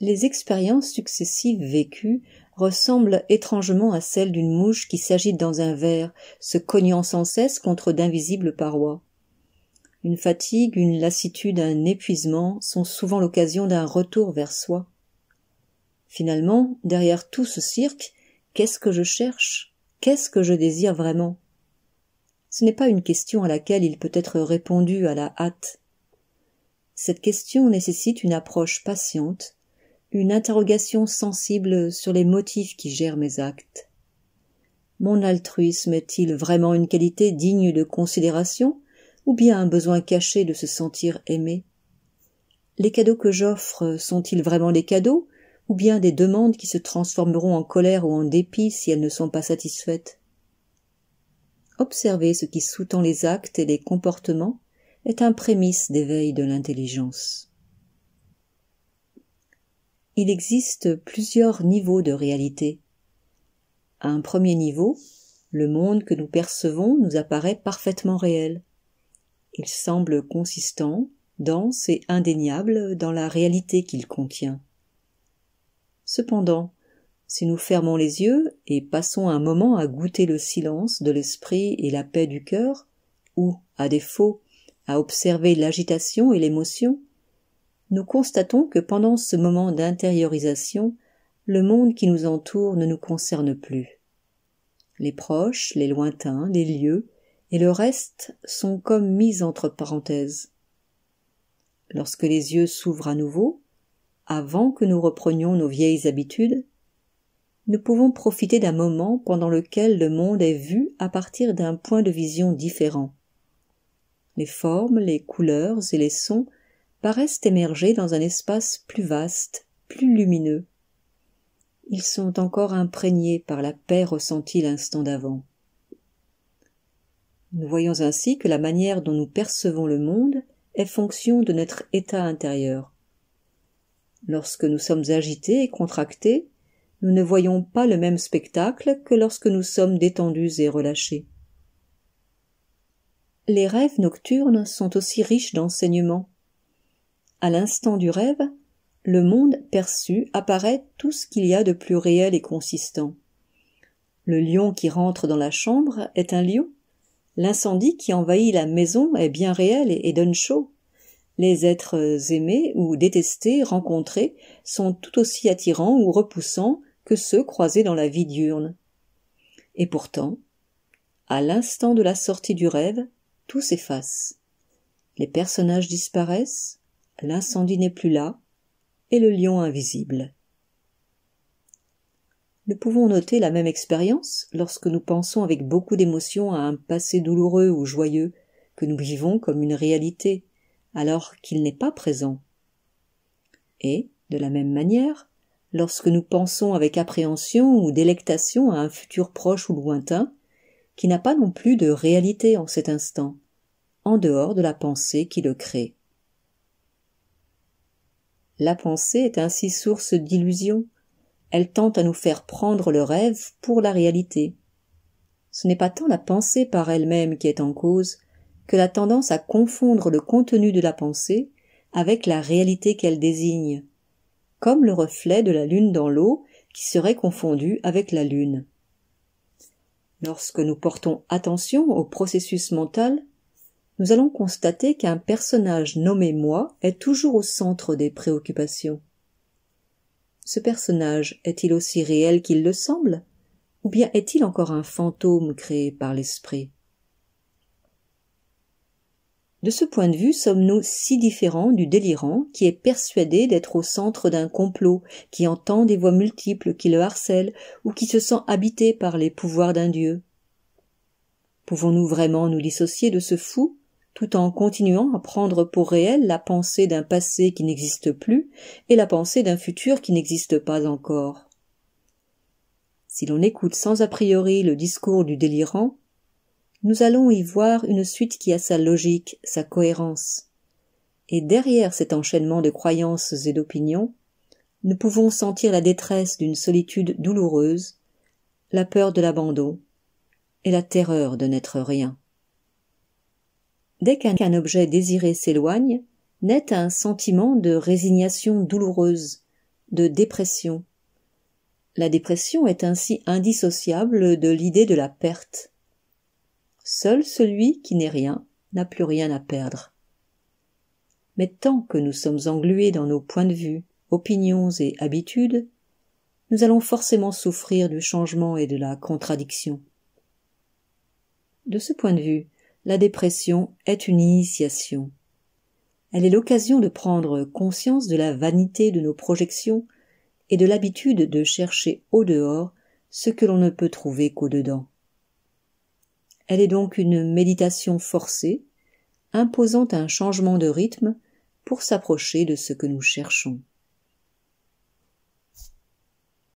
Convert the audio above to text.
Les expériences successives vécues ressemblent étrangement à celles d'une mouche qui s'agite dans un verre, se cognant sans cesse contre d'invisibles parois. Une fatigue, une lassitude, un épuisement sont souvent l'occasion d'un retour vers soi. Finalement, derrière tout ce cirque, qu'est-ce que je cherche Qu'est-ce que je désire vraiment Ce n'est pas une question à laquelle il peut être répondu à la hâte. Cette question nécessite une approche patiente, une interrogation sensible sur les motifs qui gèrent mes actes. Mon altruisme est-il vraiment une qualité digne de considération ou bien un besoin caché de se sentir aimé Les cadeaux que j'offre sont-ils vraiment des cadeaux ou bien des demandes qui se transformeront en colère ou en dépit si elles ne sont pas satisfaites Observer ce qui sous-tend les actes et les comportements est un prémisse d'éveil de l'intelligence il existe plusieurs niveaux de réalité. À un premier niveau, le monde que nous percevons nous apparaît parfaitement réel. Il semble consistant, dense et indéniable dans la réalité qu'il contient. Cependant, si nous fermons les yeux et passons un moment à goûter le silence de l'esprit et la paix du cœur, ou, à défaut, à observer l'agitation et l'émotion, nous constatons que pendant ce moment d'intériorisation, le monde qui nous entoure ne nous concerne plus. Les proches, les lointains, les lieux et le reste sont comme mis entre parenthèses. Lorsque les yeux s'ouvrent à nouveau, avant que nous reprenions nos vieilles habitudes, nous pouvons profiter d'un moment pendant lequel le monde est vu à partir d'un point de vision différent. Les formes, les couleurs et les sons paraissent émerger dans un espace plus vaste, plus lumineux. Ils sont encore imprégnés par la paix ressentie l'instant d'avant. Nous voyons ainsi que la manière dont nous percevons le monde est fonction de notre état intérieur. Lorsque nous sommes agités et contractés, nous ne voyons pas le même spectacle que lorsque nous sommes détendus et relâchés. Les rêves nocturnes sont aussi riches d'enseignements à l'instant du rêve, le monde perçu apparaît tout ce qu'il y a de plus réel et consistant. Le lion qui rentre dans la chambre est un lion. L'incendie qui envahit la maison est bien réel et donne chaud. Les êtres aimés ou détestés, rencontrés, sont tout aussi attirants ou repoussants que ceux croisés dans la vie diurne. Et pourtant, à l'instant de la sortie du rêve, tout s'efface. Les personnages disparaissent, L'incendie n'est plus là, et le lion invisible. Nous pouvons noter la même expérience lorsque nous pensons avec beaucoup d'émotion à un passé douloureux ou joyeux que nous vivons comme une réalité, alors qu'il n'est pas présent. Et, de la même manière, lorsque nous pensons avec appréhension ou délectation à un futur proche ou lointain, qui n'a pas non plus de réalité en cet instant, en dehors de la pensée qui le crée. La pensée est ainsi source d'illusions. Elle tente à nous faire prendre le rêve pour la réalité. Ce n'est pas tant la pensée par elle-même qui est en cause que la tendance à confondre le contenu de la pensée avec la réalité qu'elle désigne, comme le reflet de la lune dans l'eau qui serait confondu avec la lune. Lorsque nous portons attention au processus mental, nous allons constater qu'un personnage nommé moi est toujours au centre des préoccupations. Ce personnage est-il aussi réel qu'il le semble Ou bien est-il encore un fantôme créé par l'esprit De ce point de vue, sommes-nous si différents du délirant qui est persuadé d'être au centre d'un complot, qui entend des voix multiples qui le harcèlent ou qui se sent habité par les pouvoirs d'un dieu Pouvons-nous vraiment nous dissocier de ce fou tout en continuant à prendre pour réel la pensée d'un passé qui n'existe plus et la pensée d'un futur qui n'existe pas encore. Si l'on écoute sans a priori le discours du délirant, nous allons y voir une suite qui a sa logique, sa cohérence. Et derrière cet enchaînement de croyances et d'opinions, nous pouvons sentir la détresse d'une solitude douloureuse, la peur de l'abandon et la terreur de n'être rien. Dès qu'un objet désiré s'éloigne, naît un sentiment de résignation douloureuse, de dépression. La dépression est ainsi indissociable de l'idée de la perte. Seul celui qui n'est rien n'a plus rien à perdre. Mais tant que nous sommes englués dans nos points de vue, opinions et habitudes, nous allons forcément souffrir du changement et de la contradiction. De ce point de vue, la dépression est une initiation. Elle est l'occasion de prendre conscience de la vanité de nos projections et de l'habitude de chercher au dehors ce que l'on ne peut trouver qu'au dedans. Elle est donc une méditation forcée, imposant un changement de rythme pour s'approcher de ce que nous cherchons.